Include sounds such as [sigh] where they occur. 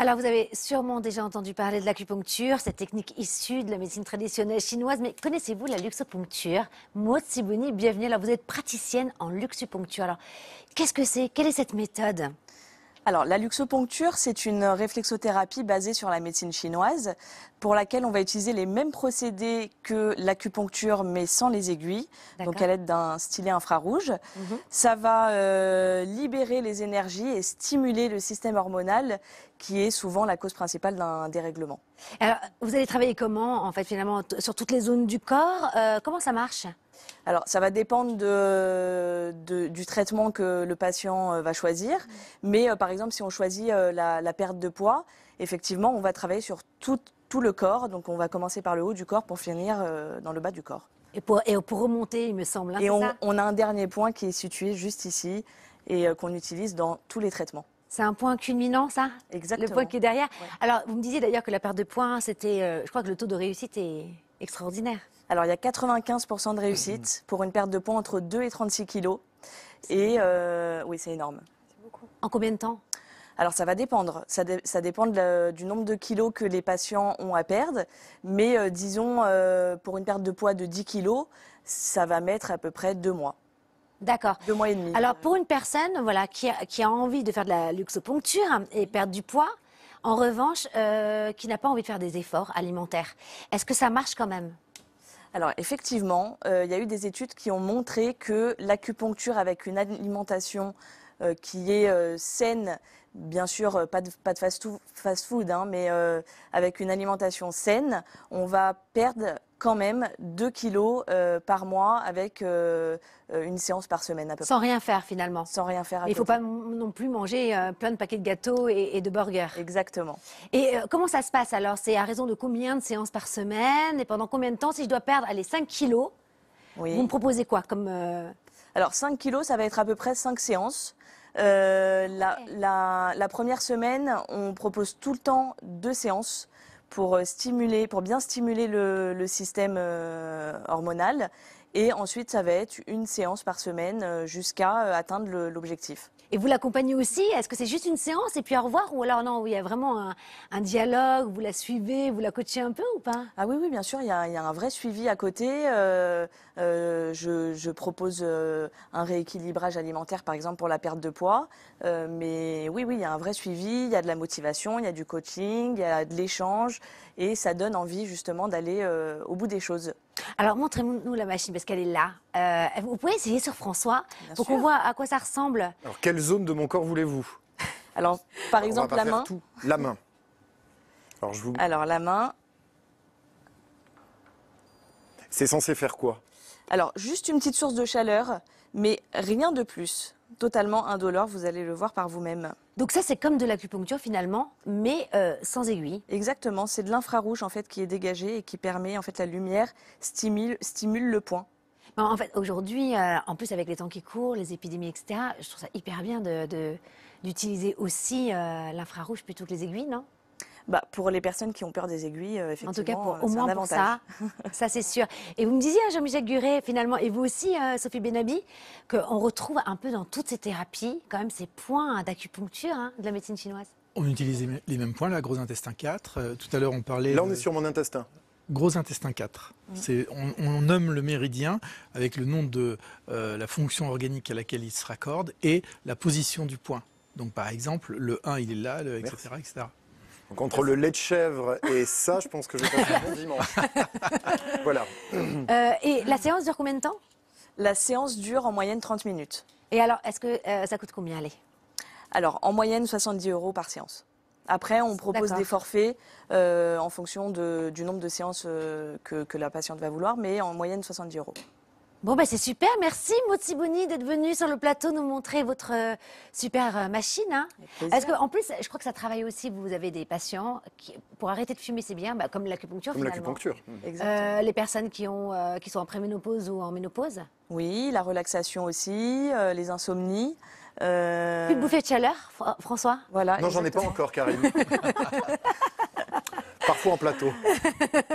Alors, vous avez sûrement déjà entendu parler de l'acupuncture, cette technique issue de la médecine traditionnelle chinoise, mais connaissez-vous la luxopuncture Maud Sibouni, bienvenue. Alors, vous êtes praticienne en luxupuncture. Alors, qu'est-ce que c'est Quelle est cette méthode alors, la luxoponcture, c'est une réflexothérapie basée sur la médecine chinoise, pour laquelle on va utiliser les mêmes procédés que l'acupuncture, mais sans les aiguilles, donc à l'aide d'un stylet infrarouge. Mhm. Ça va euh, libérer les énergies et stimuler le système hormonal, qui est souvent la cause principale d'un dérèglement. vous allez travailler comment, en fait, finalement, sur toutes les zones du corps euh, Comment ça marche alors, ça va dépendre de, du traitement que le patient euh, va choisir. Mm. Mais euh, par exemple, si on choisit euh, la, perte de poids, effectivement, on va travailler sur tout, le corps. Donc, on va commencer par le haut du corps pour finir dans le bas du corps. Et pour, remonter, il me semble. Hein, et on, a un dernier point qui est situé juste ici et qu'on utilise dans tous les traitements. C'est un point culminant, ça Exactement. Le point qui est derrière. Alors, vous me disiez d'ailleurs que la perte de poids, hein, c'était. je crois que le taux de réussite est extraordinaire. Alors il y a 95% de réussite [clears throat] pour une perte de poids entre 2 et 36 kilos. Et euh, oui, c'est énorme. En combien de temps alors ça va dépendre, ça, dépend du nombre de kilos que les patients ont à perdre, mais euh, disons euh, pour une perte de poids de 10 kilos, ça va mettre à peu près deux mois. D'accord. Deux mois et demi. Alors pour une personne voilà, qui, a, qui a envie de faire de la luxoponcture et perdre du poids, en revanche, euh, qui n'a pas envie de faire des efforts alimentaires. Est-ce que ça marche quand même alors effectivement, euh, il y a eu des études qui ont montré que l'acupuncture avec une alimentation euh, qui est euh, saine, bien sûr, euh, pas de, pas de fast-food, hein, mais avec une alimentation saine, on va perdre quand même 2 kilos par mois avec une séance par semaine à peu Sans rien faire finalement. Sans rien faire. Il ne faut pas non plus manger plein de paquets de gâteaux et, de burgers. Exactement. Et comment ça se passe alors C'est à raison de combien de séances par semaine et pendant combien de temps Si je dois perdre allez, 5 kilos, vous me proposez quoi comme alors 5 kilos, ça va être à peu près 5 séances. Euh, la, première semaine, on propose tout le temps deux séances pour euh, stimuler, pour bien stimuler le, système euh, hormonal. Et ensuite, ça va être une séance par semaine jusqu'à atteindre l'objectif. Et vous l'accompagnez aussi Est-ce que c'est juste une séance et puis au revoir Ou alors non, il y a vraiment un, dialogue, vous la suivez, vous la coachez un peu ou pas Ah oui, oui, bien sûr, il y, a, un vrai suivi à côté. Euh, euh, je, propose euh, un rééquilibrage alimentaire, par exemple, pour la perte de poids. mais oui, oui, il y a un vrai suivi, il y a de la motivation, il y a du coaching, il y a de l'échange. Et ça donne envie justement d'aller au bout des choses. Alors montrez-nous la machine parce qu'elle est là. Euh, vous pouvez essayer sur François pour qu'on voit à quoi ça ressemble. Alors quelle zone de mon corps voulez-vous Alors par exemple la main. La main. Alors je vous. Alors la main. C'est censé faire quoi Alors juste une petite source de chaleur mais rien de plus. Totalement indolore, vous allez le voir par vous-même. Donc ça, c'est comme de l'acupuncture finalement, mais euh, sans aiguille. Exactement, c'est de l'infrarouge en fait qui est dégagé et qui permet en fait la lumière stimule, le point. En fait, aujourd'hui, euh, en plus avec les temps qui courent, les épidémies, etc., je trouve ça hyper bien d'utiliser aussi euh, l'infrarouge plutôt que les aiguilles, non bah, pour les personnes qui ont peur des aiguilles, effectivement, euh, en tout cas pour, euh, au moins un ça, [laughs] ça c'est sûr. Et vous me disiez, hein, Jean-Michel Guret, finalement, et vous aussi, euh, Sophie Benabi, qu'on retrouve un peu dans toutes ces thérapies, quand même, ces points d'acupuncture hein, de la médecine chinoise. On utilise les mêmes points, là, gros intestin 4. tout à l'heure, on parlait. Là, on est sur mon intestin gros intestin 4. Mm. C'est, on, nomme le méridien avec le nom de la fonction organique à laquelle il se raccorde et la position du point. Donc par exemple, le 1, il est là, le, etc., etc. Donc entre le lait de chèvre et ça, je pense que je vais passer un bon dimanche. [laughs] voilà. Euh, et la séance dure combien de temps La séance dure en moyenne 30 minutes. Et alors, est-ce que euh, ça coûte combien aller Alors, en moyenne, 70 euros par séance. Après, on propose des forfaits euh, en fonction du nombre de séances que, que la patiente va vouloir, mais en moyenne 70 euros. Bon, ben, c'est super. Merci, Motsiboni, d'être venu sur le plateau nous montrer votre euh, super euh, machine. Hein. Parce que, en plus, je crois que ça travaille aussi. Vous avez des patients qui, pour arrêter de fumer, c'est bien, bah, comme l'acupuncture. Comme l'acupuncture. Euh, mhm. les personnes qui, ont, euh, qui sont en préménopause ou en ménopause. Oui, la relaxation aussi, les insomnies. Plus de bouffée de chaleur, François Voilà. Non, j'en ai pas encore, Karine. [laughs] Parfois en plateau. [laughs]